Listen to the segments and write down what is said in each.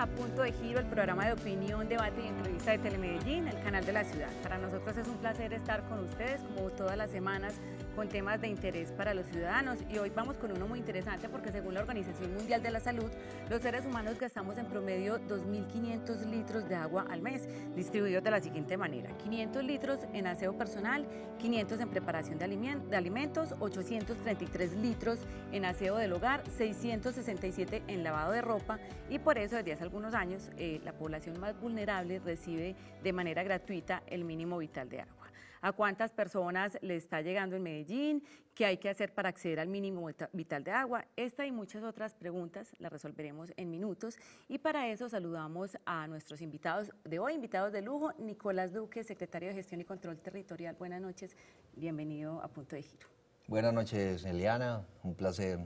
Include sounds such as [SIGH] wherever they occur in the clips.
a Punto de Giro, el programa de opinión, debate y entrevista de Telemedellín, el canal de la ciudad. Para nosotros es un placer estar con ustedes como todas las semanas con temas de interés para los ciudadanos. Y hoy vamos con uno muy interesante porque según la Organización Mundial de la Salud, los seres humanos gastamos en promedio 2.500 litros de agua al mes, distribuidos de la siguiente manera. 500 litros en aseo personal, 500 en preparación de, alimentos, 833 litros en aseo del hogar, 667 en lavado de ropa y por eso desde hace algunos años eh, la población más vulnerable recibe de manera gratuita el mínimo vital de agua a cuántas personas le está llegando en Medellín, qué hay que hacer para acceder al mínimo vital de agua. Esta y muchas otras preguntas las resolveremos en minutos y para eso saludamos a nuestros invitados de hoy, invitados de lujo, Nicolás Duque, secretario de Gestión y Control Territorial. Buenas noches, bienvenido a Punto de Giro. Buenas noches, Eliana, un placer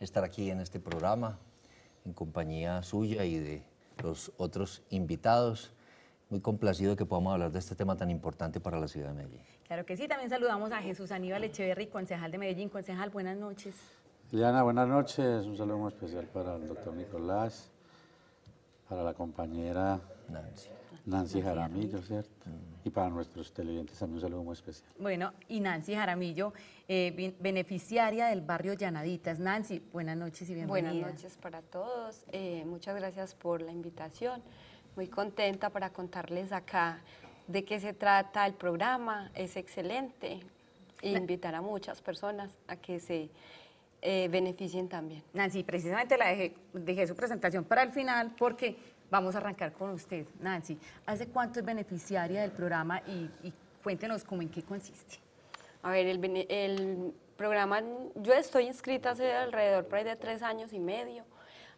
estar aquí en este programa en compañía suya y de los otros invitados muy complacido que podamos hablar de este tema tan importante para la ciudad de Medellín. Claro que sí, también saludamos a Jesús Aníbal Echeverri, concejal de Medellín. Concejal, buenas noches. Liana, buenas noches. Un saludo muy especial para el doctor Nicolás, para la compañera Nancy. Jaramillo, ¿cierto? Mm. Y para nuestros televidentes también un saludo muy especial. Bueno, y Nancy Jaramillo, eh, beneficiaria del barrio Llanaditas. Nancy, buenas noches y bienvenida. Buenas noches para todos. Eh, muchas gracias por la invitación muy contenta para contarles acá de qué se trata el programa. Es excelente. y invitar a muchas personas a que se eh, beneficien también. Nancy, precisamente la dejé, dejé su presentación para el final porque vamos a arrancar con usted. Nancy, ¿hace cuánto es beneficiaria del programa y, cuéntenos cómo en qué consiste? A ver, el, el programa, yo estoy inscrita hace alrededor por de tres años y medio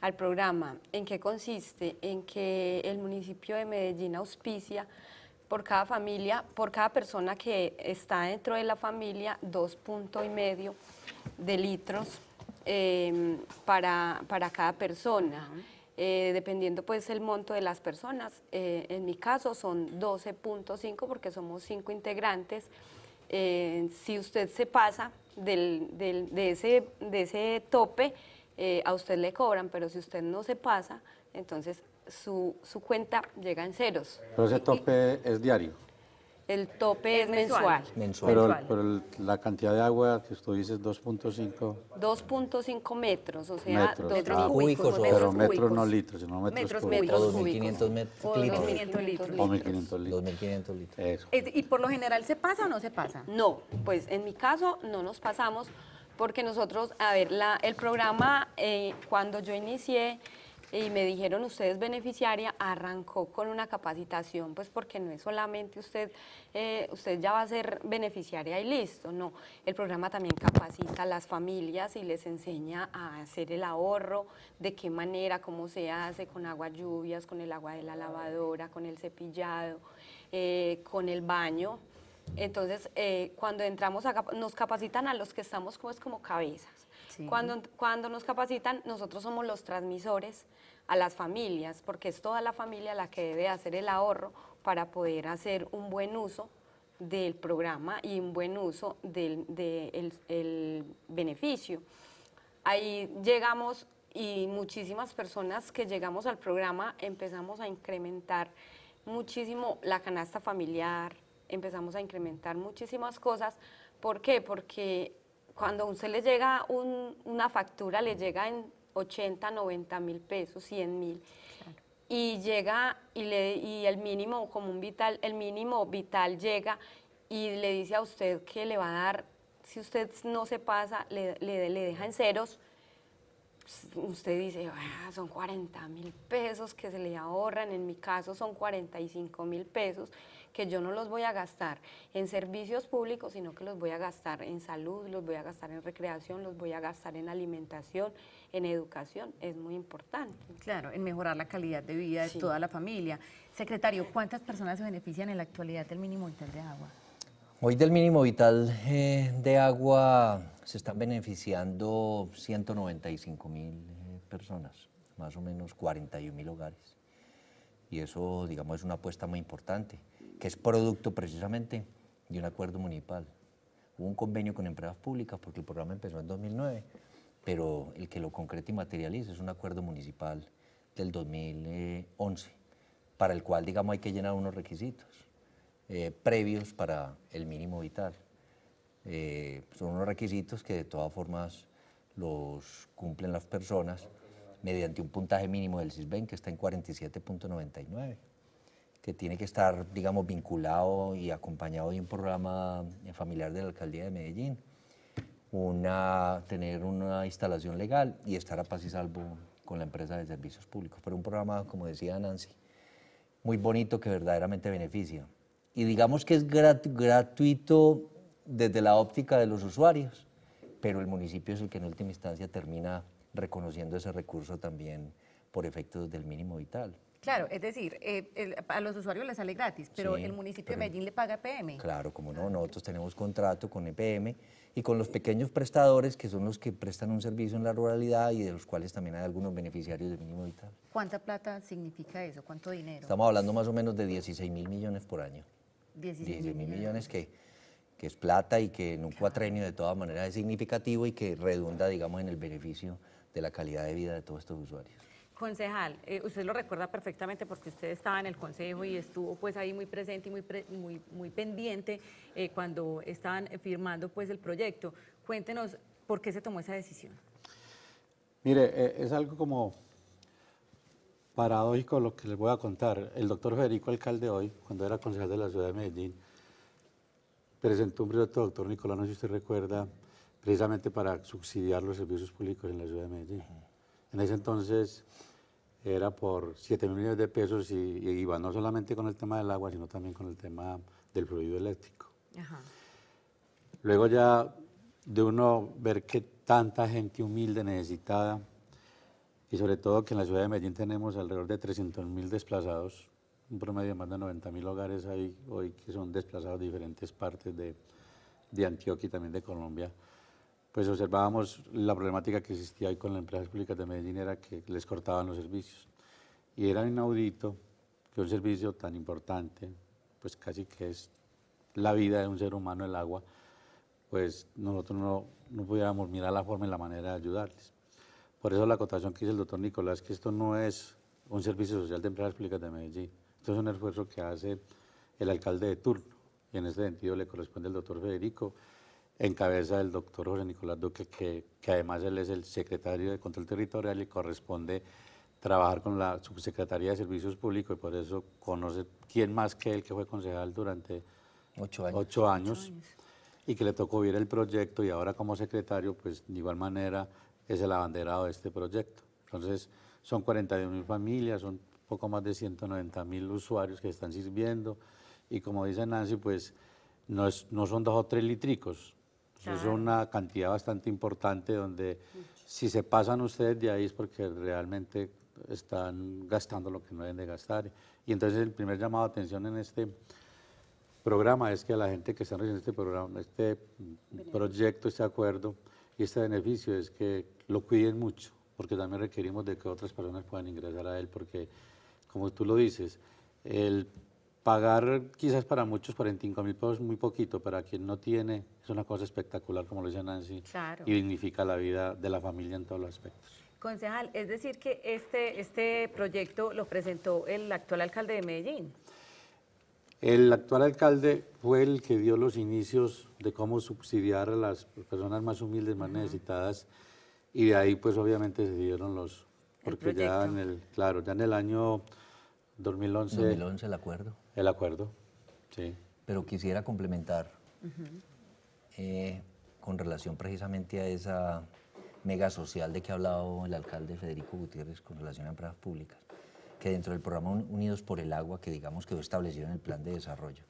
al programa. ¿En qué consiste? En que el municipio de Medellín auspicia por cada familia, por cada persona que está dentro de la familia, dos y medio de litros em, para, cada persona. Eh, dependiendo pues el monto de las personas, eh, en mi caso son 12.5 porque somos cinco integrantes. Eh, si usted se pasa de, ese, de ese tope, eh, a usted le cobran, pero si usted no se pasa, entonces su, su cuenta llega en ceros. Pero ese tope es diario. El tope es mensual. mensual. Pero, la cantidad de agua que usted dice es 2.5... 2.5 metros, o sea, metros, dos metros pero metros no litros, sino metros, metros cúbicos. o 2.500 metros. 2.500 litros. O litros. 2.500 litros. Eso. ¿Y por lo general se pasa o no se pasa? No, pues en mi caso no nos pasamos porque nosotros, a ver, el programa, eh, cuando yo inicié y me dijeron ustedes beneficiaria, arrancó con una capacitación, pues porque no es solamente usted, eh, usted ya va a ser beneficiaria y listo, no, el programa también capacita a las familias y les enseña a hacer el ahorro, de qué manera, cómo se hace con agua lluvias, con el agua de la lavadora, con el cepillado, eh, con el baño, entonces, eh, cuando entramos, nos capacitan a los que estamos como, es como cabezas. Cuando, cuando nos capacitan, nosotros somos los transmisores a las familias, porque es toda la familia la que debe hacer el ahorro para poder hacer un buen uso del programa y un buen uso del de el, beneficio. Ahí llegamos y muchísimas personas que llegamos al programa empezamos a incrementar muchísimo la canasta familiar, empezamos a incrementar muchísimas cosas. ¿Por qué? Porque cuando a usted le llega una factura, le llega en 80, 90 mil pesos, 100 mil. Y llega y, le, el mínimo como vital, el mínimo vital llega y le dice a usted que le va a dar, si usted no se pasa, le, deja en ceros, usted dice, ah, son 40 mil pesos que se le ahorran, en mi caso son 45 mil pesos que yo no los voy a gastar en servicios públicos, sino que los voy a gastar en salud, los voy a gastar en recreación, los voy a gastar en alimentación, en educación, es muy importante. Claro, en mejorar la calidad de vida de toda la familia. Secretario, ¿cuántas personas se benefician en la actualidad del mínimo vital de agua? Hoy del mínimo vital eh, de agua se están beneficiando 195 mil eh, personas, más o menos 41 mil hogares. Y eso, digamos, es una apuesta muy importante que es producto precisamente de un acuerdo municipal. Hubo un convenio con empresas públicas porque el programa empezó en 2009, pero el que lo concreta y materializa es un acuerdo municipal del 2011, para el cual, digamos, hay que llenar unos requisitos eh, previos para el mínimo vital. Eh, son unos requisitos que de todas formas los cumplen las personas mediante un puntaje mínimo del CISBEN que está en 47.99 que tiene que estar, digamos, vinculado y acompañado de un programa eh, familiar de la alcaldía de Medellín, una, tener una instalación legal y estar a paz y salvo con la empresa de servicios públicos. Pero un programa, como decía Nancy, muy bonito que verdaderamente beneficia. Y digamos que es gratuito desde la óptica de los usuarios, pero el municipio es el que en última instancia termina reconociendo ese recurso también por efectos del mínimo vital. Claro, es decir, eh, a los usuarios les sale gratis, pero el municipio de Medellín le paga EPM. Claro, como no, ah, nosotros tenemos contrato con EPM y con los pequeños prestadores que son los que prestan un servicio en la ruralidad y de los cuales también hay algunos beneficiarios de mínimo vital. ¿Cuánta plata significa eso? ¿Cuánto dinero? Estamos hablando más o menos de 16 mil millones por año. 16, mil millones que, es plata y que en un cuatrenio de todas maneras es significativo y que redunda, digamos, en el beneficio de la calidad de vida de todos estos usuarios. Concejal, eh, usted lo recuerda perfectamente porque usted estaba en el consejo y estuvo pues ahí muy presente y muy, muy, pendiente eh, cuando estaban firmando pues el proyecto. Cuéntenos por qué se tomó esa decisión. Mire, eh, es algo como paradójico lo que les voy a contar. El doctor Federico Alcalde hoy, cuando era concejal de la ciudad de Medellín, presentó un proyecto, doctor Nicolás, no sé si usted recuerda, precisamente para subsidiar los servicios públicos en la ciudad de Medellín. En ese entonces era por 7 mil millones de pesos y, iba no solamente con el tema del agua, sino también con el tema del fluido eléctrico. Luego ya de uno ver que tanta gente humilde, necesitada, y sobre todo que en la ciudad de Medellín tenemos alrededor de 300 mil desplazados, un promedio de más de 90 mil hogares hay hoy que son desplazados de diferentes partes de, de Antioquia y también de Colombia pues observábamos la problemática que existía hoy con las empresas públicas de Medellín era que les cortaban los servicios. Y era inaudito que un servicio tan importante, pues casi que es la vida de un ser humano, el agua, pues nosotros no, no pudiéramos mirar la forma y la manera de ayudarles. Por eso la acotación que hizo el doctor Nicolás, que esto no es un servicio social de empresas públicas de Medellín, esto es un esfuerzo que hace el alcalde de turno, y en ese sentido le corresponde al doctor Federico, en cabeza del doctor José Nicolás Duque, que, además él es el secretario de Control Territorial y corresponde trabajar con la Subsecretaría de Servicios Públicos y por eso conoce quién más que él que fue concejal durante ocho años. Ocho años, y que le tocó ver el proyecto y ahora como secretario, pues de igual manera es el abanderado de este proyecto. Entonces son 41 mil familias, son poco más de 190.000 mil usuarios que están sirviendo y como dice Nancy, pues no, es, no son dos o tres litricos, es una cantidad bastante importante donde si se pasan ustedes de ahí es porque realmente están gastando lo que no deben de gastar. Y entonces el primer llamado de atención en este programa es que a la gente que está en este programa, este proyecto, este acuerdo y este beneficio es que lo cuiden mucho, porque también requerimos de que otras personas puedan ingresar a él, porque como tú lo dices, el Pagar quizás para muchos 45 mil pesos muy poquito, para quien no tiene es una cosa espectacular, como lo dice Nancy, claro. y dignifica la vida de la familia en todos los aspectos. Concejal, es decir que este, este proyecto lo presentó el actual alcalde de Medellín. El actual alcalde fue el que dio los inicios de cómo subsidiar a las personas más humildes, más necesitadas, y de ahí pues obviamente se dieron los... Porque ya en el, claro, ya en el año 2011... 2011 el acuerdo. El acuerdo, sí. Pero quisiera complementar eh, con relación precisamente a esa mega social de que ha hablado el alcalde Federico Gutiérrez con relación a empresas públicas, que dentro del programa Unidos por el Agua, que digamos quedó establecido en el plan de desarrollo,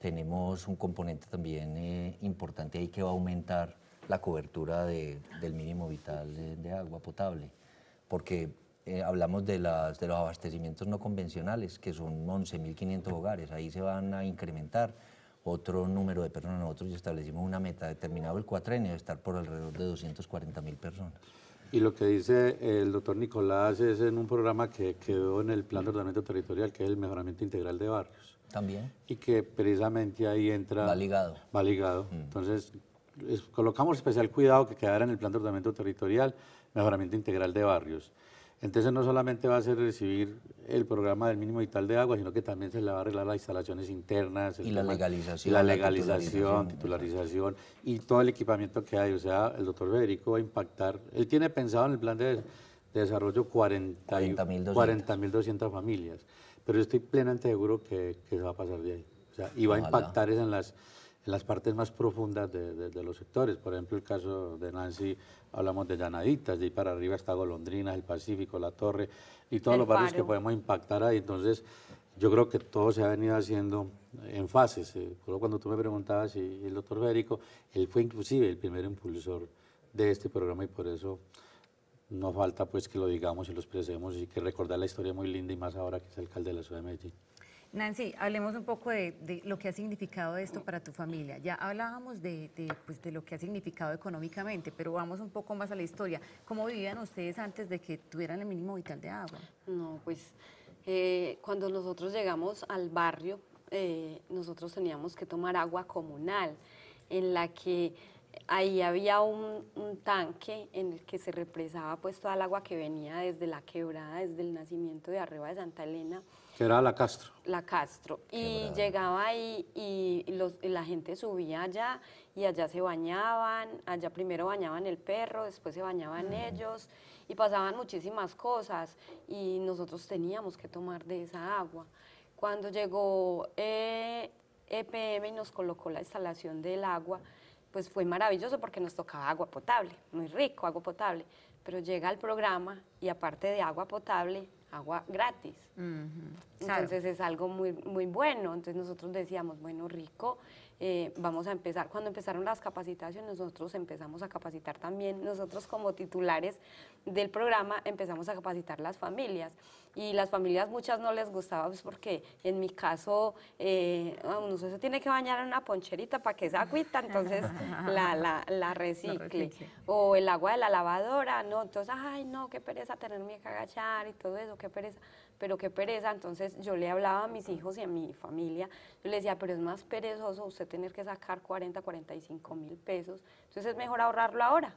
tenemos un componente también eh, importante ahí que va a aumentar la cobertura del mínimo vital de, de agua potable, porque eh, hablamos de, las, de los abastecimientos no convencionales, que son 11.500 hogares, ahí se van a incrementar otro número de personas. Nosotros ya establecimos una meta determinada, el cuatrenio de estar por alrededor de 240.000 personas. Y lo que dice el doctor Nicolás es en un programa que quedó en el Plan de Ordenamiento Territorial, que es el Mejoramiento Integral de Barrios. También. Y que precisamente ahí entra... Va ligado. Va ligado. Mm. Entonces, colocamos especial cuidado que quedara en el Plan de Ordenamiento Territorial, Mejoramiento Integral de Barrios. Entonces no solamente va a ser recibir el programa del mínimo vital de agua, sino que también se le va a arreglar las instalaciones internas. Y la legalización. La legalización, titularización, y todo el equipamiento que hay. O sea, el doctor Federico va a impactar. Él tiene pensado en el plan de, desarrollo 40.200 familias, pero estoy plenamente seguro que, se va a pasar de ahí. sea, y va a impactar en las en las partes más profundas de, los sectores. Por ejemplo, el caso de Nancy, hablamos de llanaditas, de ahí para arriba está Golondrinas, el Pacífico, la Torre y todos los barrios que podemos impactar ahí. Entonces, yo creo que todo se ha venido haciendo en fases. Eh, cuando tú me preguntabas, y el doctor Federico, él fue inclusive el primer impulsor de este programa y por eso no falta pues que lo digamos y lo expresemos y que recordar la historia muy linda y más ahora que es alcalde de la ciudad de Medellín. Nancy, hablemos un poco de, lo que ha significado esto para tu familia. Ya hablábamos pues, de, lo que ha significado económicamente, pero vamos un poco más a la historia. ¿Cómo vivían ustedes antes de que tuvieran el mínimo vital de agua? No, pues eh, cuando nosotros llegamos al barrio, eh, nosotros teníamos que tomar agua comunal, en la que ahí había un, tanque en el que se represaba pues toda el agua que venía desde la quebrada, desde el nacimiento de arriba de Santa Elena. Que era la Castro. La Castro. Y llegaba ahí y, la gente subía allá y allá se bañaban, allá primero bañaban el perro, después se bañaban mm. ellos y pasaban muchísimas cosas y nosotros teníamos que tomar de esa agua. Cuando llegó EPM eh, e y nos colocó la instalación del agua, pues fue maravilloso porque nos tocaba agua potable, muy rico agua potable, pero llega el programa y aparte de agua potable, agua gratis. Entonces es algo muy, muy bueno. Entonces nosotros decíamos, bueno, rico, eh, vamos a empezar. Cuando empezaron las capacitaciones, nosotros empezamos a capacitar también, nosotros como titulares del programa empezamos a capacitar las familias y las familias muchas no les gustaba, pues porque en mi caso, eh, ah, uno se tiene que bañar en una poncherita para que se agüita, entonces [LAUGHS] la, la, recicle. O el agua de la lavadora, no, entonces, ay, no, qué pereza tenerme que agachar y todo eso, qué pereza, pero qué pereza. Entonces yo le hablaba a mis hijos y a mi familia, yo les decía, pero es más perezoso usted tener que sacar 40, 45 mil pesos, entonces es mejor ahorrarlo ahora.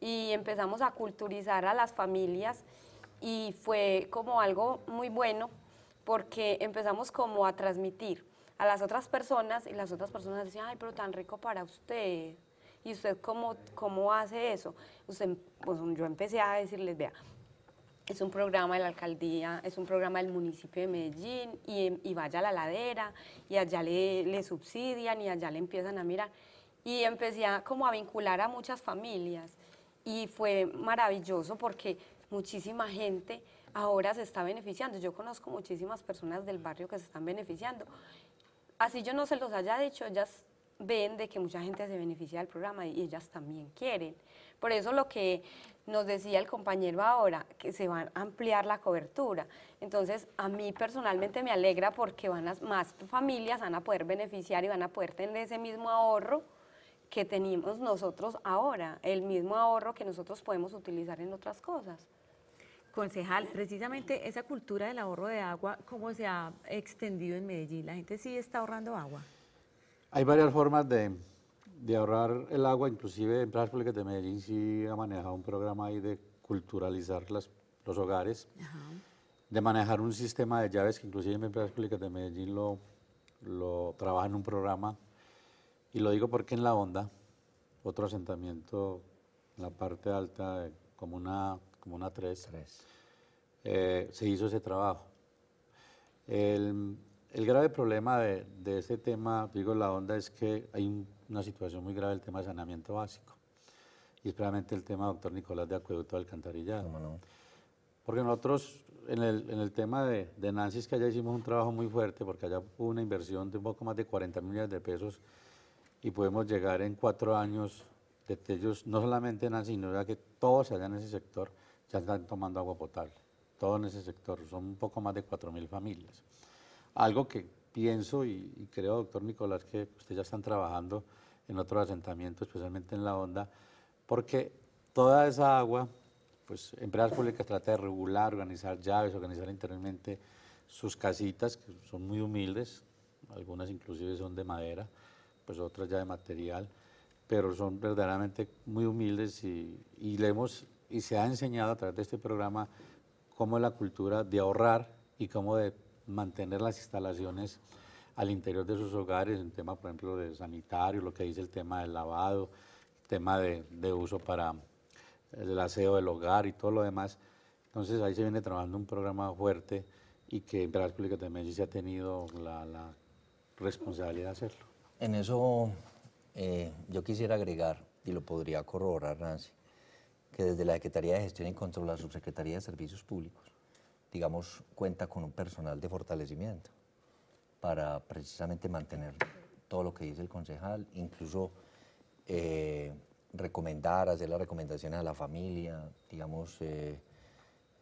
Y empezamos a culturizar a las familias y fue como algo muy bueno porque empezamos como a transmitir a las otras personas y las otras personas decían, ay, pero tan rico para usted. ¿Y usted cómo, cómo hace eso? Usted, em, pues, yo empecé a decirles, vea, es un programa de la alcaldía, es un programa del municipio de Medellín y, vaya a la ladera y allá le, le, subsidian y allá le empiezan a mirar. Y empecé a, como a vincular a muchas familias y fue maravilloso porque muchísima gente ahora se está beneficiando. Yo conozco muchísimas personas del barrio que se están beneficiando. Así yo no se los haya dicho, ellas ven de que mucha gente se beneficia del programa y ellas también quieren. Por eso lo que nos decía el compañero ahora, que se van a ampliar la cobertura. Entonces, a mí personalmente me alegra porque van más familias van a poder beneficiar y van a poder tener ese mismo ahorro que tenemos nosotros ahora, el mismo ahorro que nosotros podemos utilizar en otras cosas. Concejal, precisamente esa cultura del ahorro de agua, ¿cómo se ha extendido en Medellín? ¿La gente sí está ahorrando agua? Hay varias formas de, ahorrar el agua, inclusive Empresas Públicas de Medellín sí ha manejado un programa ahí de culturalizar las, los hogares, de manejar un sistema de llaves que inclusive Empresas Públicas de Medellín lo, lo trabaja en un programa, y lo digo porque en La Onda, otro asentamiento en la parte alta, como una Comuna 3, 3. se hizo ese trabajo. El, el grave problema de, de, este tema, digo la onda, es que hay una situación muy grave, el tema de saneamiento básico, y especialmente el tema, doctor Nicolás, de acueducto de alcantarillado. Porque nosotros, en el, en el tema de, de Nancy, es que allá hicimos un trabajo muy fuerte, porque allá hubo una inversión de un poco más de 40 millones de pesos, y podemos llegar en cuatro años de ellos, no solamente Nancy, sino ya que todos allá en ese sector, ya están tomando agua potable, todo en ese sector, son un poco más de 4.000 familias. Algo que pienso y, creo, doctor Nicolás, que ustedes ya están trabajando en otro asentamiento, especialmente en la onda, porque toda esa agua, pues empresas públicas trata de regular, organizar llaves, organizar internamente sus casitas, que son muy humildes, algunas inclusive son de madera, pues otras ya de material, pero son verdaderamente muy humildes y, y le hemos y se ha enseñado a través de este programa cómo es la cultura de ahorrar y cómo de mantener las instalaciones al interior de sus hogares, en tema, por ejemplo, de sanitario, lo que dice el tema del lavado, el tema de, de uso para el aseo del hogar y todo lo demás. Entonces ahí se viene trabajando un programa fuerte y que verdad Públicas también sí se ha tenido la, responsabilidad de hacerlo. En eso eh, yo quisiera agregar, y lo podría corroborar Nancy, que desde la Secretaría de Gestión y Control, la Subsecretaría de Servicios Públicos, digamos, cuenta con un personal de fortalecimiento para precisamente mantener todo lo que dice el concejal, incluso eh, recomendar, hacer las recomendaciones a la familia, digamos, eh,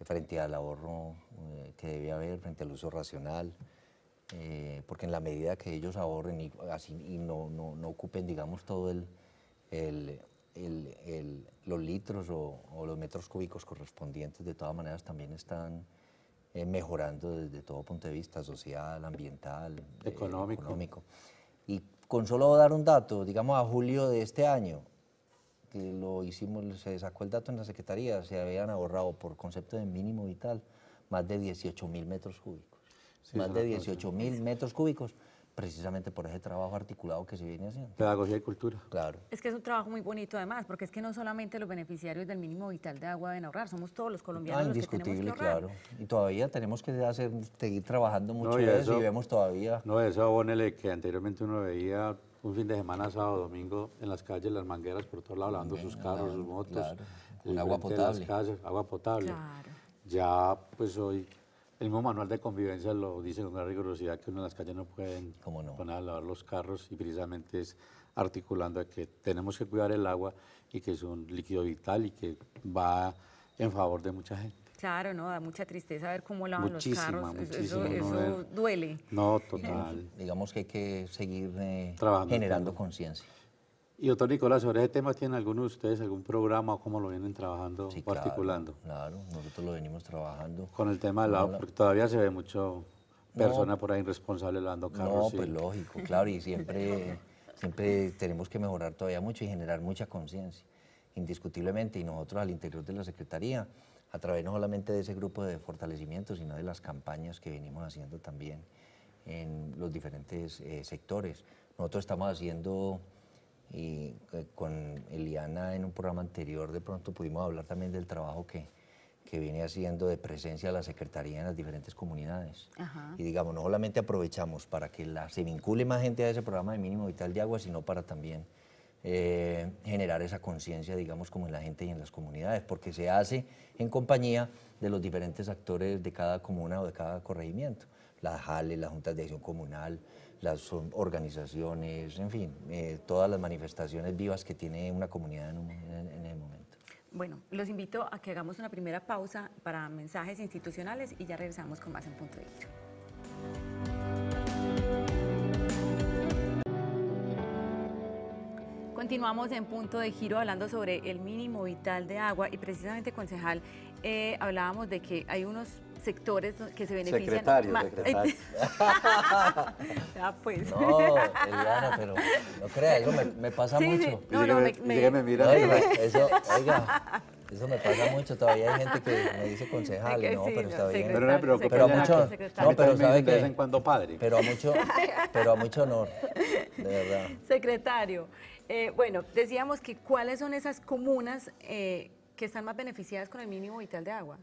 frente al ahorro eh, que debe haber, frente al uso racional, porque en la medida que ellos ahorren y, no, ocupen, digamos, todo el los litros o, los metros cúbicos correspondientes de todas maneras también están eh, mejorando desde todo punto de vista social, ambiental, eh, económico. Y con solo dar un dato, digamos a julio de este año, que lo hicimos, se sacó el dato en la Secretaría, se habían ahorrado por concepto de mínimo vital más de 18.000 mil metros cúbicos. más de 18 mil metros cúbicos precisamente por ese trabajo articulado que se viene haciendo. Pedagogía y cultura. Claro. Es que es un trabajo muy bonito además, porque es que no solamente los beneficiarios del mínimo vital de agua deben ahorrar, somos todos los colombianos ah, los que tenemos que claro. Y todavía tenemos que seguir trabajando mucho no, y eso, y vemos todavía... No, eso que anteriormente uno veía un fin de semana, sábado, domingo, en las calles, las mangueras por todos lados, lavando sus carros, sus motos. agua potable. Las calles, agua potable. Claro. Ya, pues hoy el mismo manual de convivencia lo dice con una rigurosidad que uno en las calles no pueden no? poner a lavar los carros y precisamente es articulando que tenemos que cuidar el agua y que es un líquido vital y que va en favor de mucha gente. Claro, no, da mucha tristeza ver cómo lavan los carros. eso, duele. No, total. [LAUGHS] Digamos, que hay que seguir eh, generando conciencia. Y doctor Nicolás, sobre ese tema, ¿tienen alguno de ustedes algún programa o cómo lo vienen trabajando sí, articulando? Claro, nosotros lo venimos trabajando. Con el tema del lado, porque todavía se ve mucho persona por ahí irresponsable lavando carros. No, pues lógico, claro, y siempre, [LAUGHS] siempre tenemos que mejorar todavía mucho y generar mucha conciencia, indiscutiblemente. Y nosotros al interior de la Secretaría, a través no solamente de ese grupo de fortalecimiento, sino de las campañas que venimos haciendo también en los diferentes eh, sectores. Nosotros estamos haciendo y eh, con Eliana en un programa anterior de pronto pudimos hablar también del trabajo que, que viene haciendo de presencia la Secretaría en las diferentes comunidades. Y digamos, no solamente aprovechamos para que la, se vincule más gente a ese programa de mínimo vital de agua, sino para también eh, generar esa conciencia, digamos, como en la gente y en las comunidades, porque se hace en compañía de los diferentes actores de cada comuna o de cada corregimiento. La JALE, las juntas de acción comunal, las organizaciones, en fin, eh, todas las manifestaciones vivas que tiene una comunidad en, en, el momento. Bueno, los invito a que hagamos una primera pausa para mensajes institucionales y ya regresamos con más en punto de Giro. Continuamos en punto de giro hablando sobre el mínimo vital de agua y precisamente, concejal, eh, hablábamos de que hay unos sectores que se benefician. Secretario, secretario. [LAUGHS] ah, pues. No, Eliana, pero no crea, eso me, pasa mucho. Sí. No, no, me, mira. eso, oiga, eso me pasa mucho. Todavía hay gente que me dice concejal, no, pero está bien. Pero no me preocupa, pero mucho, no, pero sabe que de vez en cuando padre. Pero a mucho, pero a mucho honor, de verdad. Secretario, eh, bueno, decíamos que cuáles son esas comunas eh, que están más beneficiadas con el mínimo vital de agua.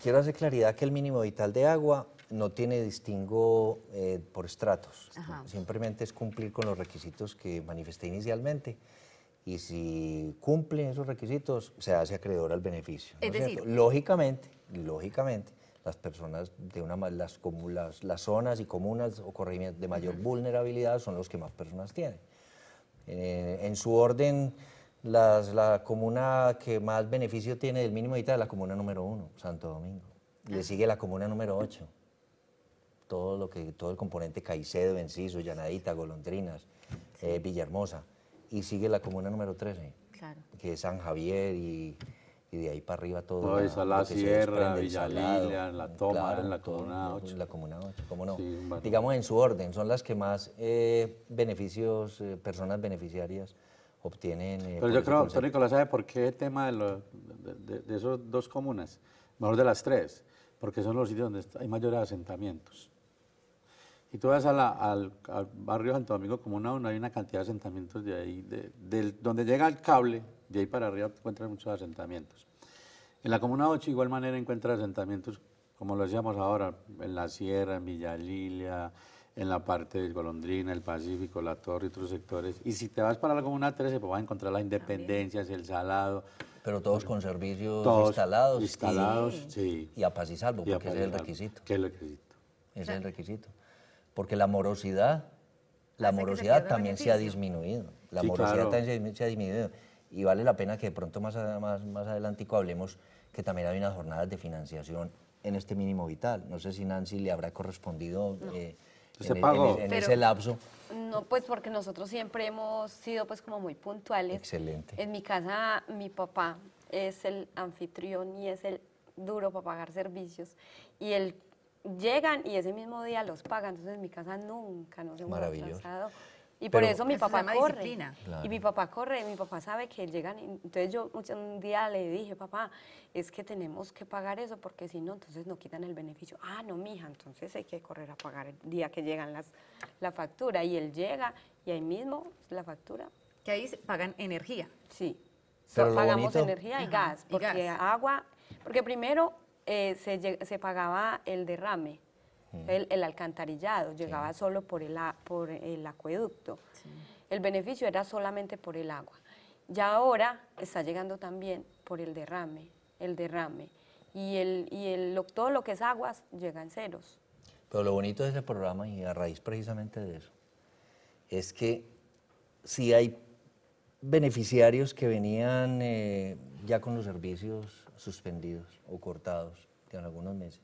Quiero hacer claridad que el mínimo vital de agua no tiene distingo eh, por estratos. Simplemente es cumplir con los requisitos que manifesté inicialmente. Y si cumplen esos requisitos, se hace acreedor al beneficio. es, lógicamente, las personas de una las, zonas y comunas o de mayor vulnerabilidad son los que más personas tienen. Eh, en su orden la comuna que más beneficio tiene del mínimo vital es la comuna número uno, Santo Domingo. le ah. sigue la comuna número 8. Todo, lo que, todo el componente Caicedo, Enciso, Llanadita, Golondrinas, eh, Villahermosa. Y sigue la comuna número 13, eh, que es San Javier y, de ahí para arriba todo. No, esa la, la sierra, la Toma, en la Comuna 8. La Comuna 8, ¿cómo no? Digamos en su orden, son las que más eh, beneficios, personas beneficiarias obtienen... Eh, pero yo creo, doctor ¿sabe por qué el tema de, de, esos dos comunas? Mejor de las tres, porque son los sitios donde hay mayores asentamientos. Y tú vas al, barrio Santo Domingo Comuna, donde hay una cantidad de asentamientos de ahí, de, donde llega el cable, de ahí para arriba encuentras muchos asentamientos. En la Comuna 8, igual manera, encuentras asentamientos, como lo decíamos ahora, en la Sierra, en Villa Lilia, en la parte del Golondrina, el Pacífico, la Torre y otros sectores. Y si te vas para la Comuna 13, pues vas a encontrar las Independencias, el Salado. Pero todos con servicios todos instalados. Instalados, y, sí. Y a paz y salvo, porque ese es el requisito. ¿Qué es el requisito? Ese es el requisito. Porque la morosidad, la morosidad también se ha disminuido. La morosidad también se ha disminuido. Y vale la pena que de pronto más, más, más adelantico hablemos que también hay unas jornadas de financiación en este mínimo vital. No sé si Nancy le habrá correspondido... Eh, se e-, pagó? En, e-, ese lapso. No, pues porque nosotros siempre hemos sido pues como muy puntuales. Excelente. En mi casa mi papá es el anfitrión y es el duro para pagar servicios. Y él llegan y ese mismo día los pagan. Entonces en mi casa nunca nos hemos Maravilloso. Y por eso mi papá corre. Y mi papá corre, mi papá sabe que llegan. Entonces yo un día le dije, papá, es que tenemos que pagar eso porque si no, entonces nos quitan el beneficio. Ah, no, mija, entonces hay que correr a pagar el día que llegan las, la factura. Y él llega y ahí mismo la factura. Que ahí pagan energía. Sí. pagamos energía y gas, porque agua, porque primero eh, se, se pagaba el derrame el, alcantarillado llegaba solo por el, por el acueducto. El beneficio era solamente por el agua. Ya ahora está llegando también por el derrame, el derrame. Y, el, y todo lo que es aguas llega en ceros. Pero lo bonito de ese programa, y a raíz precisamente de eso, es que si hay beneficiarios que venían eh, ya con los servicios suspendidos o cortados de algunos meses,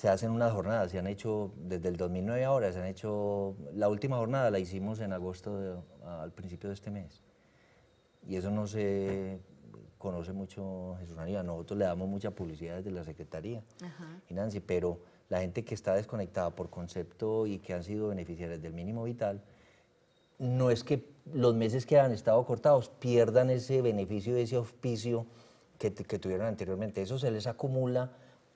se hacen unas jornadas, se han hecho desde el 2009 ahora, se han hecho, la última jornada la hicimos en agosto al principio de este mes. Y eso no se conoce mucho Jesús Aníbal, nosotros le damos mucha publicidad desde la Secretaría Ajá. pero la gente que está desconectada por concepto y que han sido beneficiarios del mínimo vital, no es que los meses que han estado cortados pierdan ese beneficio, ese auspicio que tuvieron anteriormente, eso se les acumula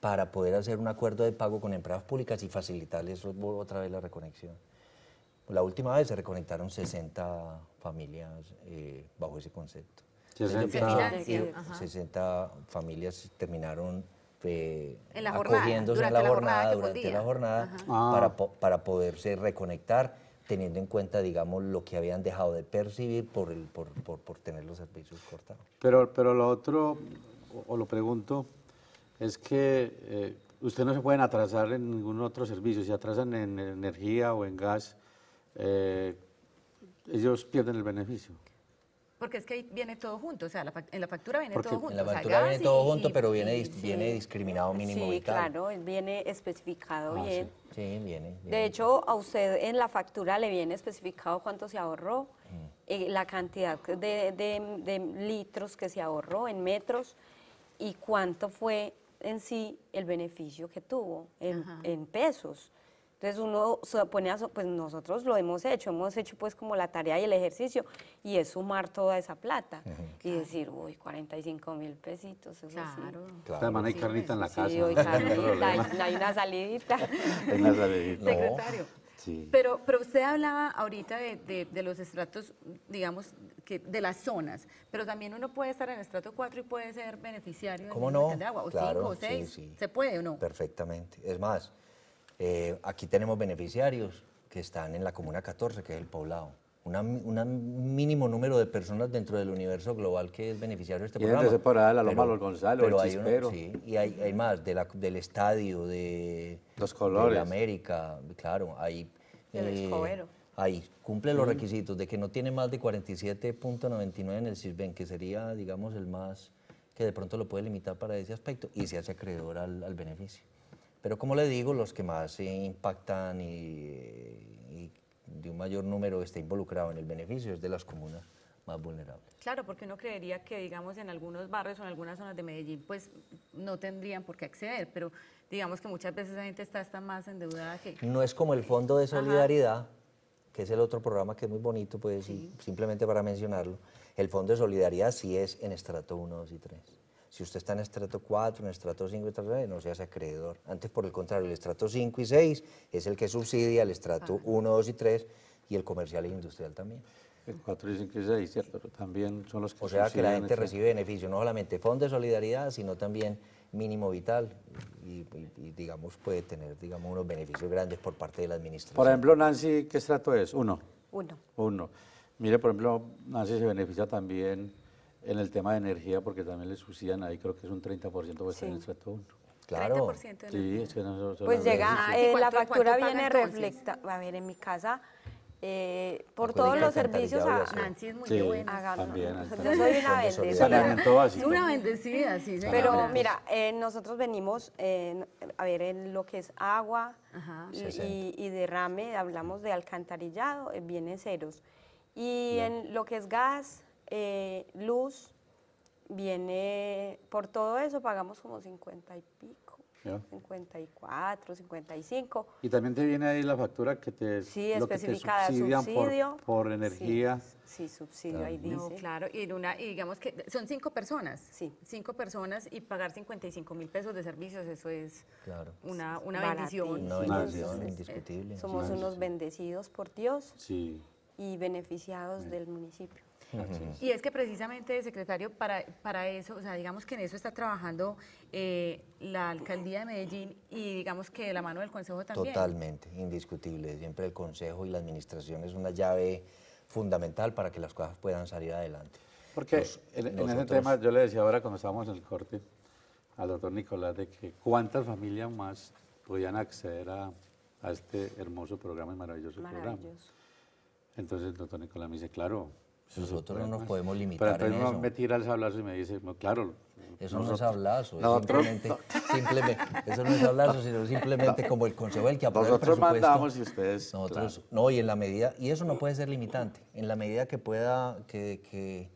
para poder hacer un acuerdo de pago con empresas públicas y facilitarles otra vez la reconexión. La última vez se reconectaron 60 familias eh, bajo ese concepto. 60, familias terminaron eh, la jornada, durante la, jornada, ah. para, poderse reconectar teniendo en cuenta, digamos, lo que habían dejado de percibir por, el, por, tener los servicios cortados. Pero, pero lo otro, o lo pregunto, es que eh, ustedes no se pueden atrasar en ningún otro servicio. Si atrasan en energía o en gas, eh, ellos pierden el beneficio. Porque es que viene todo junto, o sea, en la factura viene todo junto. En la factura viene todo junto, pero viene, discriminado mínimo vital. Sí, claro, viene especificado ah, bien. Sí, viene, De hecho, a usted en la factura le viene especificado cuánto se ahorró, mm. eh, la cantidad de, de litros que se ahorró en metros y cuánto fue en sí el beneficio que tuvo en, pesos. Entonces uno se pone a, pues nosotros lo hemos hecho, hemos hecho pues como la tarea y el ejercicio y es sumar toda esa plata y decir, uy, 45 mil pesitos, eso claro. sí. Claro. semana hay carnita en la casa. Sí, [LAUGHS] hay, una salidita. [LAUGHS] Hay una salidita. [LAUGHS] Secretario, pero, pero usted hablaba ahorita de, los estratos, digamos, que de las zonas, pero también uno puede estar en el estrato 4 y puede ser beneficiario de agua, o 5 o 6, ¿se puede o no? Perfectamente, es más, eh, aquí tenemos beneficiarios que están en la Comuna 14, que es el poblado un mínimo número de personas dentro del universo global que es beneficiario de este programa. Y separada la Loma, los Gonzalo, pero el hay sí, y hay, hay más, del estadio, de... Los colores. De América, claro, hay... El eh, Ahí, cumple los requisitos de que no tiene más de 47.99 en el CISBEN, que sería, digamos, el más que de pronto lo puede limitar para ese aspecto y se hace acreedor al, beneficio. Pero como le digo, los que más eh, impactan y de un mayor número esté involucrado en el beneficio es de las comunas más vulnerables. Claro, porque no creería que, digamos, en algunos barrios o en algunas zonas de Medellín, pues no tendrían por qué acceder, pero digamos que muchas veces la gente está, está más endeudada que... No es como el Fondo de Solidaridad, que es el otro programa que es muy bonito, pues simplemente para mencionarlo, el Fondo de Solidaridad sí es en estrato 1, 2 y 3 si usted está en estrato 4, en estrato 5, y no se hace acreedor. Antes, por el contrario, el estrato 5 y 6 es el que subsidia el estrato 1, ah. 2 y 3 y el comercial e industrial también. El 4 y 5 y 6, ¿cierto? también son los que... O sea, que la gente recibe beneficio, no solamente Fondo de Solidaridad, sino también mínimo vital y, y, digamos, puede tener, digamos, unos beneficios grandes por parte de la administración. Por ejemplo, Nancy, ¿qué estrato es? Uno. Uno. Uno. Mire, por ejemplo, Nancy se beneficia también en el tema de energía, porque también le subsidian ahí, creo que es un 30% pues sí. en el sector 1. Claro. 30 sí, es que pues llega, la factura viene reflecta. A ver, en mi casa, eh, por ah, pues todos los servicios a Nancy es muy sí, buena. También, yo soy una bendecida. Es una bendecida, sí. Pero mira, eh, nosotros venimos eh, a ver en lo que es agua y, derrame, hablamos de alcantarillado, eh, viene ceros. Y en lo que es gas, eh, luz, viene, por todo eso pagamos como 50 y pico. 54, 55. Y también te viene ahí la factura que te, lo que por, energía. Sí, subsidio, ahí dice. claro, y, una, digamos que son cinco personas. Sí. Cinco personas y pagar 55 mil pesos de servicios, eso es una, bendición. Una bendición, indiscutible. Somos unos bendecidos por Dios y beneficiados del municipio. Y es que precisamente, secretario, para, para eso, o sea, digamos que en eso está trabajando eh, la alcaldía de Medellín y digamos que de la mano del Consejo también. Totalmente, indiscutible. Siempre el Consejo y la administración es una llave fundamental para que las cosas puedan salir adelante. Porque en, ese tema, yo le decía ahora cuando estábamos en el corte al doctor Nicolás de que cuántas familias más podían acceder a, este hermoso programa y maravilloso, maravilloso. programa. Entonces el doctor Nicolás me dice, claro, nosotros no nos pues, podemos limitar. Pero entonces uno me tira el sablazo y me dice, claro. Eso no es sablazo, [LAUGHS] simplemente, eso no es sablazo, sino simplemente como el consejo del que aprueba Nosotros el mandamos y ustedes. Nosotros, no, y en la medida, y eso no puede ser limitante, en la medida que pueda, que,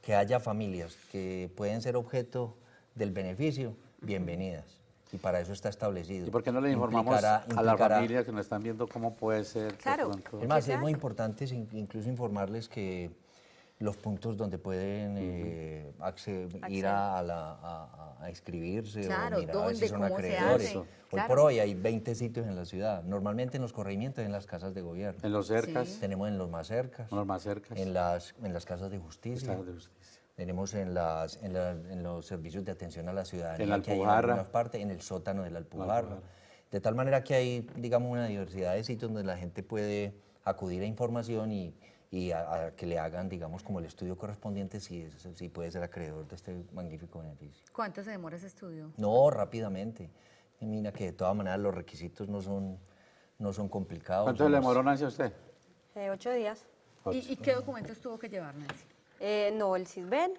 que, haya familias que pueden ser objeto del beneficio, bienvenidas y para eso está establecido. ¿Y por qué no le informamos a las familias que nos están viendo cómo puede ser? Claro. Es más, es muy importante incluso informarles que los puntos donde pueden eh, acceder, ir a, escribirse la, a, inscribirse si son acreedores. Hoy por hoy hay 20 sitios en la ciudad. Normalmente en los corregimientos, en las casas de gobierno. En los cercas. Tenemos en los más cercas. En los más cercas. En las, en las casas de justicia. justicia. Tenemos en, las, en, los servicios de atención a la ciudadanía. En la Alpujarra. En, parte, en el sótano de la La Alpujarra. De tal manera que hay, digamos, una diversidad de sitios donde la gente puede acudir a información y, y a, que le hagan, digamos, como el estudio correspondiente si, si puede ser acreedor de este magnífico beneficio. ¿Cuánto se demora ese estudio? No, rápidamente. Y mira que de todas maneras los requisitos no son, no son complicados. ¿Cuánto le demoró Nancy a usted? Eh, ocho días. ¿Y, qué documentos tuvo que llevar Nancy? Eh, no, el CISBEN,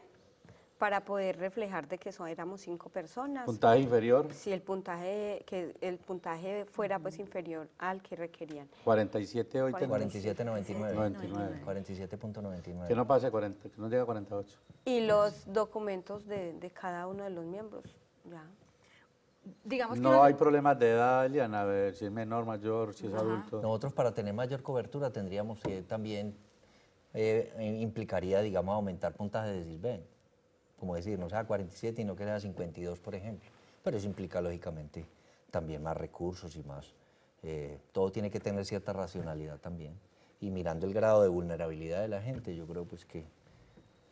para poder reflejar de que éramos cinco personas. ¿Puntaje inferior? Si el puntaje, que el puntaje fuera pues inferior al que requerían. 47 hoy 47.99. 47.99. Que no pase 40, que no llegue a 48. Y los documentos de, cada uno de los miembros, ya. Digamos no, hay problemas de edad, Eliana, a ver si es menor, mayor, si es adulto. Nosotros para tener mayor cobertura tendríamos que también, eh, implicaría, digamos, aumentar puntajes de ven, como decir, no sea a 47 y no que a 52, por ejemplo. Pero eso implica, lógicamente, también más recursos y más. Eh, todo tiene que tener cierta racionalidad también. Y mirando el grado de vulnerabilidad de la gente, yo creo pues que,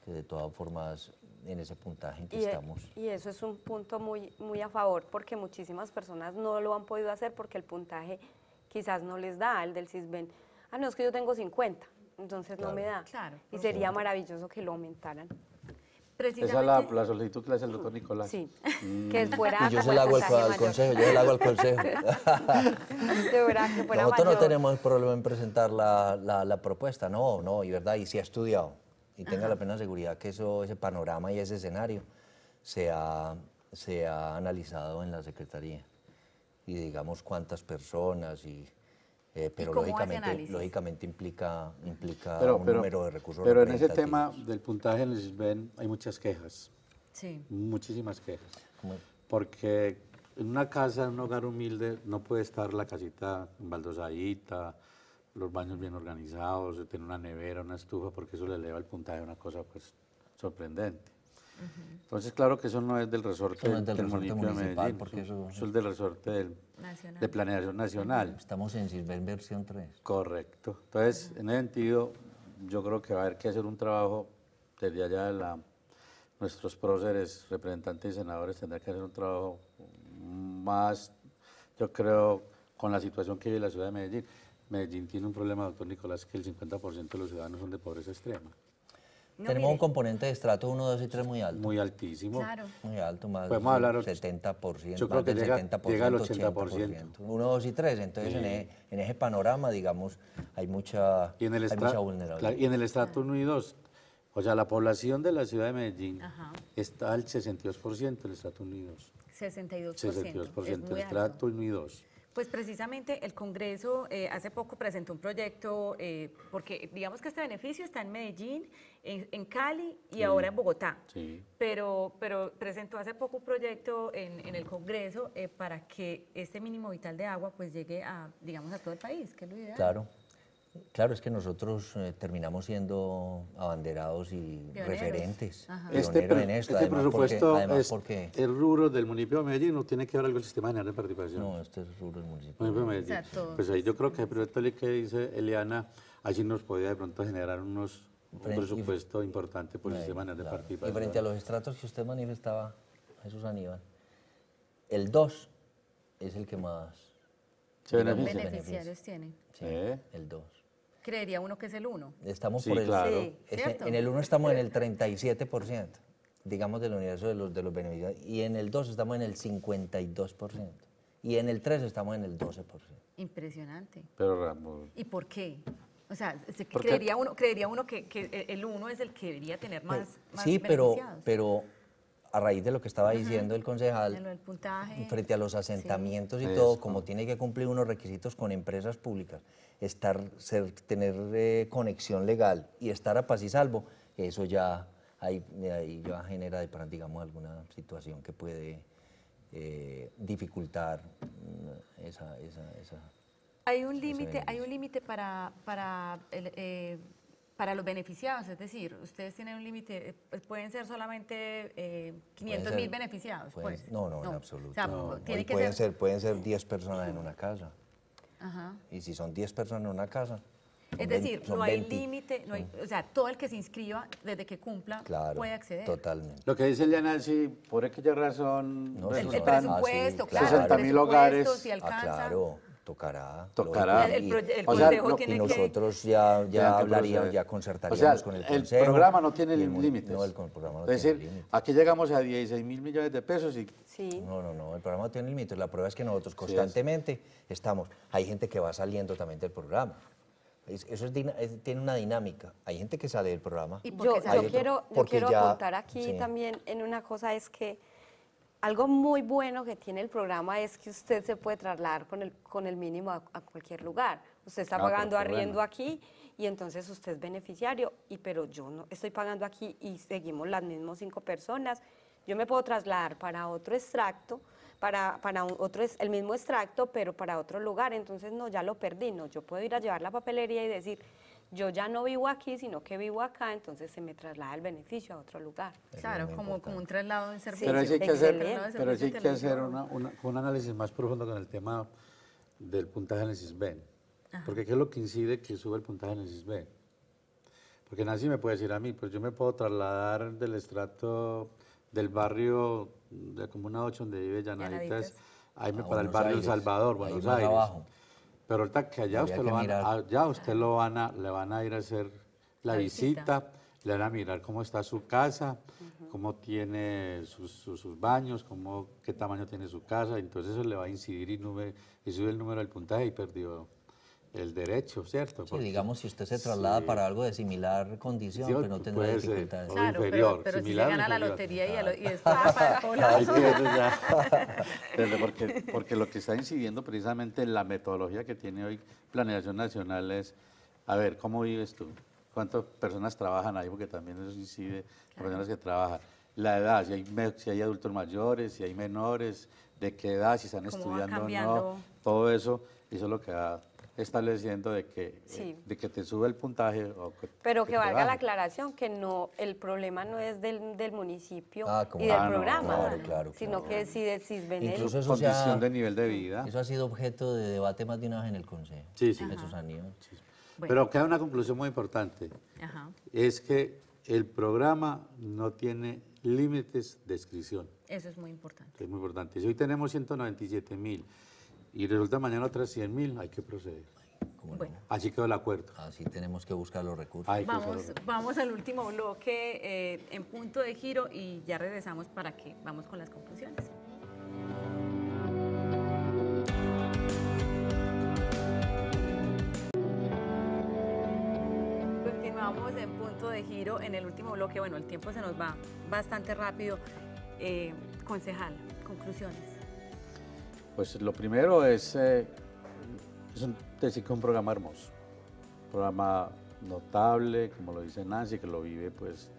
de todas formas en ese puntaje en que e- estamos. y eso es un punto muy, muy a favor porque muchísimas personas no lo han podido hacer porque el puntaje quizás no les da, el del CISBEN. Ah, no, es que yo tengo 50, entonces no me da. y sería maravilloso que lo aumentaran. Esa es la, solicitud que le hace el doctor Nicolás. Sí, mm. que fuera... yo se la hago al, consejo, yo se la hago al Nosotros no tenemos problema en presentar la, la, propuesta, no, no, y verdad, y si ha estudiado, y tenga la plena seguridad que eso, ese panorama y ese escenario se ha, se ha analizado en la Secretaría. Y digamos cuántas personas y eh, pero lógicamente, lógicamente, implica, implica un número de recursos. Pero en ese tema del puntaje en el hay muchas quejas. Muchísimas quejas. Porque en una casa, en un hogar humilde, no puede estar la casita baldosadita, los baños bien organizados, tener una nevera, una estufa, porque eso le eleva el puntaje a una cosa pues, sorprendente. Entonces, claro que eso no es del resorte, del, municipio de Medellín, porque eso, es del resorte de planeación nacional. Estamos en Silver versión 3. Correcto. Entonces, en ese sentido, yo creo que va a haber que hacer un trabajo desde allá de nuestros próceres, representantes y senadores, tendrá que hacer un trabajo más, yo creo, con la situación que vive la ciudad de Medellín. Medellín tiene un problema, doctor Nicolás, que el 50% de los ciudadanos son de pobreza extrema. Tenemos un componente de estrato 1, 2 y 3 muy alto. Muy altísimo. Claro. Muy alto, más del 70%. Yo creo que llega, 70%, llega al 80%. 1, 2 y 3. Entonces, en, e- en, ese panorama, digamos, hay mucha, hay mucha vulnerabilidad. Claro, y en el estrato 1 y 2, o sea, la población de la ciudad de Medellín está al 62% del el estrato 1 y 2. 62%. es en el estrato 1 y 2. Pues precisamente el Congreso eh, hace poco presentó un proyecto, eh, porque digamos que este beneficio está en Medellín, en, Cali y ahora en Bogotá. Sí. Pero, pero presentó hace poco un proyecto en, el Congreso eh, para que este mínimo vital de agua pues llegue a, digamos, a todo el país, que es lo ideal. Claro, Claro, es que nosotros eh, terminamos siendo abanderados y referentes. Este, en esto, este presupuesto es el rubro del municipio de Medellín, no tiene que ver algo el sistema general de participación. No, este es el rubro del municipio, de Medellín. Exacto. Pues ahí yo creo que el proyecto que dice Eliana, allí nos podía de pronto generar unos, un presupuesto importante por el sistema de participación. Y frente a los estratos que usted manifestaba, Jesús Aníbal, el 2 es el que más... Beneficiarios, tiene. Sí, ¿Eh? el 2 creería uno que es el 1. Estamos por el, claro. en el 1 estamos en el 37%, digamos, del universo de los, de los beneficios. Y en el 2 estamos en el 52%. Y en el 3 estamos en el 12%. Impresionante. Pero Ramón. ¿Y por qué? O sea, creería, uno, creería uno que, el 1 es el que debería tener más. Pero, pues, sí, pero, pero a raíz de lo que estaba diciendo el concejal, frente a los asentamientos y todo, como tiene que cumplir unos requisitos con empresas públicas, estar, ser, tener eh, conexión legal y estar a paz y salvo, eso ya ya genera digamos, alguna situación que puede eh, dificultar mm, esa... hay un límite, hay un límite para, eh, para los beneficiados, es decir, ustedes tienen un límite, eh, pues, pueden ser solamente 500 eh, mil beneficiados. Pues. no, no, en absoluto. O pueden, ser, pueden ser 10 personas en una casa. Y si son 10 personas en una casa, es decir, no hay límite, o sea, todo el que se inscriba, desde que cumpla, puede acceder. Totalmente. Lo que dice de sí, por aquella razón, no, el, el, presupuesto, claro, 60 mil hogares. Si ah, alcanza, claro. Tocará. el, nosotros ya, ya hablaríamos, ya concertaríamos con el, consejo. El programa no tiene límites. el programa no es decir, aquí llegamos a 16 mil millones de pesos y... No, no, no, el programa no tiene límites. La prueba es que nosotros constantemente estamos... Hay gente que va saliendo también del programa. Eso tiene una dinámica. Hay gente que sale del programa. yo, quiero, yo quiero apuntar aquí también en una cosa es que algo muy bueno que tiene el programa es que usted se puede trasladar con el, con el mínimo a, cualquier lugar. Usted está ah, pagando arriendo aquí y entonces usted es beneficiario, y, pero yo no estoy pagando aquí y seguimos las mismas cinco personas. Yo me puedo trasladar para otro extracto, para, para un, otro, el mismo extracto, pero para otro lugar. Entonces, no, ya lo perdí. No, yo puedo ir a llevar la papelería y decir, yo ya no vivo aquí, sino que vivo acá, entonces se me traslada el beneficio a otro lugar. Claro, como, como un traslado de servicio. pero sí hay que hacer, pero que hacer una, un análisis más profundo con el tema del puntaje en el Porque ¿qué es lo que incide que sube el puntaje en el CISBEN? Porque nadie me puede decir a mí, pues yo me puedo trasladar del estrato del barrio de Comuna 8 donde vive Yanaditas, para el barrio El Salvador, Buenos Aires. Pero ahorita que allá, usted, lo van, usted lo van a, le van a ir a hacer la, visita. le van a mirar cómo está su casa, cómo tiene sus, baños, cómo, qué tamaño tiene su casa. Entonces eso le va a incidir y, y sube el número del puntaje y perdió el derecho, ¿cierto? sí, digamos, si usted se traslada para algo de similar condición, pues no tendrá dificultades. inferior, pero, si gana la lotería y, ah. y es para el [LAUGHS] [LAUGHS] porque, porque lo que está incidiendo precisamente en la metodología que tiene hoy Planeación Nacional es, a ver, ¿cómo vives tú? ¿Cuántas personas trabajan ahí? Porque también eso incide, las personas que trabajan. La edad, si hay, si hay adultos mayores, si hay menores, de qué edad, si están estudiando o no, todo eso, eso es lo que ha estableciendo de que, eh, de que te sube el puntaje. Pero que, valga la aclaración que no el problema no es del, del municipio ah, y del ah, programa, sino que si decís venir. Incluso eso condición ha, de nivel de vida. Eso ha sido objeto de debate más de una vez en el Consejo. Sí, sí. Pero queda una conclusión muy importante. Es que el programa no tiene límites de inscripción. Eso es muy importante. Es muy importante. hoy tenemos 197 mil y resulta mañana otras 100 mil, hay que proceder. Así quedó el acuerdo. Así ah, tenemos que buscar los recursos. Vamos, al último bloque eh, en punto de giro y ya regresamos para que vamos con las conclusiones. Continuamos en punto de giro en el último bloque. Bueno, el tiempo se nos va bastante rápido. Eh, concejal, conclusiones. Pues lo primero es, eh, un, decir que un programa hermoso, un programa notable, como lo dice Nancy, que lo vive pues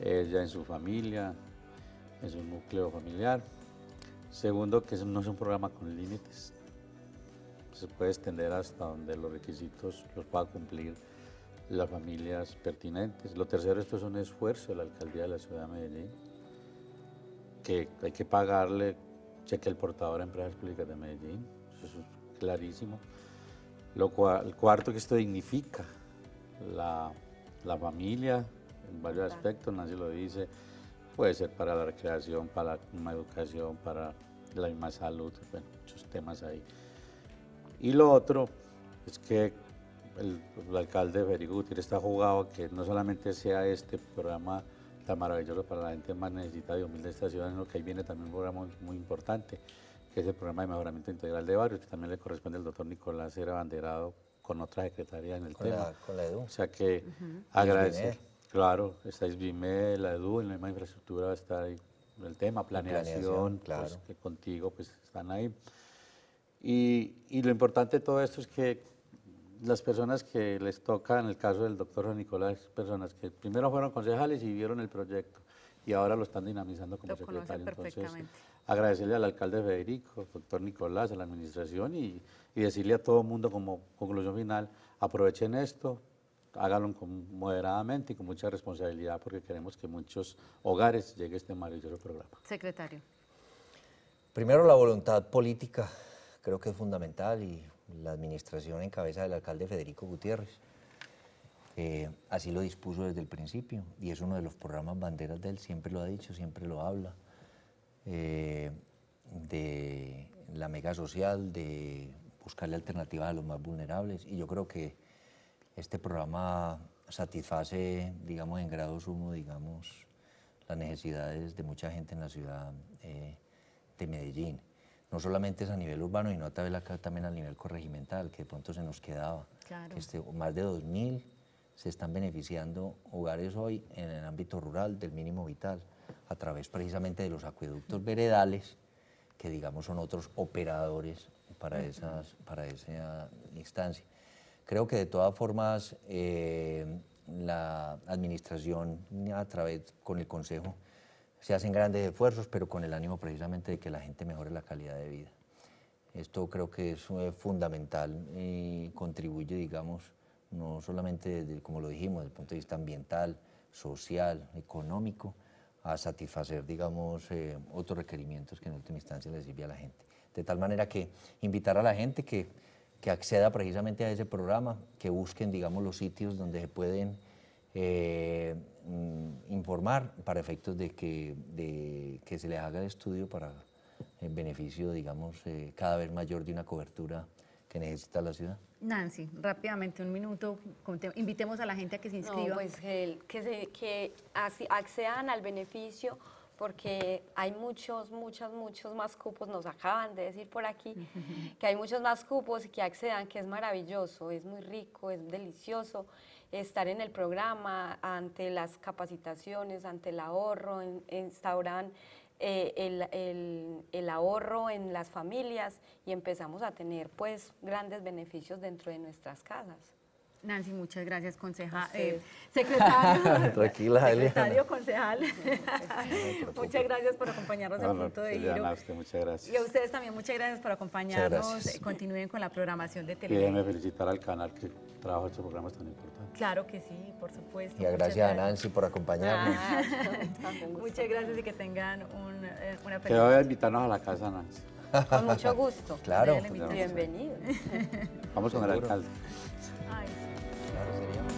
ella en su familia, en su núcleo familiar. Segundo, que no es un programa con límites. Se puede extender hasta donde los requisitos los puedan cumplir las familias pertinentes. Lo tercero, esto es un esfuerzo de la alcaldía de la ciudad de Medellín, que hay que pagarle cheque el portador de Empresas Públicas de Medellín, pues eso es clarísimo. Lo cual, el cuarto, que esto dignifica la, familia en varios aspectos, nadie lo dice, puede ser para la recreación, para la educación, para la misma salud, bueno, muchos temas ahí. Y lo otro es que el, alcalde Federico Gutiérrez está jugado que no solamente sea este programa está maravilloso para la gente más necesitada y humilde de esta ciudad, en lo que ahí viene también un programa muy, importante, que es el programa de mejoramiento integral de barrios, que también le corresponde al doctor Nicolás Era Banderado con otra secretaría en el tema. con la EDU. O sea que agradecer. Claro, estáis ISBIME, la EDU, en la misma infraestructura está ahí el tema, planeación, claro. Pues, que contigo pues están ahí. Y, y lo importante de todo esto es que las personas que les toca, en el caso del doctor Juan Nicolás, personas que primero fueron concejales y vieron el proyecto y ahora lo están dinamizando como secretario. Entonces, agradecerle al alcalde Federico, al doctor Nicolás, a la administración y, decirle a todo el mundo como conclusión final, aprovechen esto, háganlo moderadamente y con mucha responsabilidad porque queremos que muchos hogares llegue este maravilloso programa. Secretario. Primero la voluntad política, creo que es fundamental y la administración en cabeza del alcalde Federico Gutiérrez. Eh, así lo dispuso desde el principio y es uno de los programas banderas de él, siempre lo ha dicho, siempre lo habla, eh, de la mega social, de buscarle alternativas a los más vulnerables y yo creo que este programa satisface, digamos, en grado sumo, digamos, las necesidades de mucha gente en la ciudad eh, de Medellín no solamente es a nivel urbano, y nota acá también a nivel corregimental, que de pronto se nos quedaba. Este, más de 2.000 se están beneficiando hogares hoy en el ámbito rural del mínimo vital, a través precisamente de los acueductos veredales, que digamos son otros operadores para, esas, para esa instancia. Creo que de todas formas eh, la administración a través con el Consejo se hacen grandes esfuerzos, pero con el ánimo precisamente de que la gente mejore la calidad de vida. Esto creo que es eh, fundamental y contribuye, digamos, no solamente, como lo dijimos, desde el punto de vista ambiental, social, económico, a satisfacer, digamos, eh, otros requerimientos que en última instancia les sirve a la gente. De tal manera que invitar a la gente que, acceda precisamente a ese programa, que busquen, digamos, los sitios donde se pueden eh, informar para efectos de que, de, que se les haga el estudio para el beneficio, digamos, eh, cada vez mayor de una cobertura que necesita la ciudad. Nancy, rápidamente, un minuto, invitemos a la gente a que se inscriba. No, pues que, se, que accedan al beneficio porque hay muchos, muchos, muchos más cupos, nos acaban de decir por aquí, que hay muchos más cupos y que accedan, que es maravilloso, es muy rico, es delicioso estar en el programa, ante las capacitaciones, ante el ahorro, instauran eh, el, ahorro en las familias y empezamos a tener pues grandes beneficios dentro de nuestras casas. Nancy, muchas gracias, concejal. Eh, [LAUGHS] secretario, [LAUGHS] Tranquila, secretario concejal, muchas gracias por acompañarnos en Punto de Giro. Y a ustedes también, muchas gracias por acompañarnos. Continúen con la programación de televisión. Y felicitar al canal que trabaja este programa tan importante. Claro que sí, por supuesto. Y a gracias, a Nancy por acompañarnos. Ah, [LAUGHS] [LAUGHS] muchas gracias y que tengan un, eh, una feliz Te a invitarnos a la casa, Nancy. Con mucho gusto. [LAUGHS] Claro. Bienvenido. Vamos con el alcalde. Ay, sí. Claro, sería.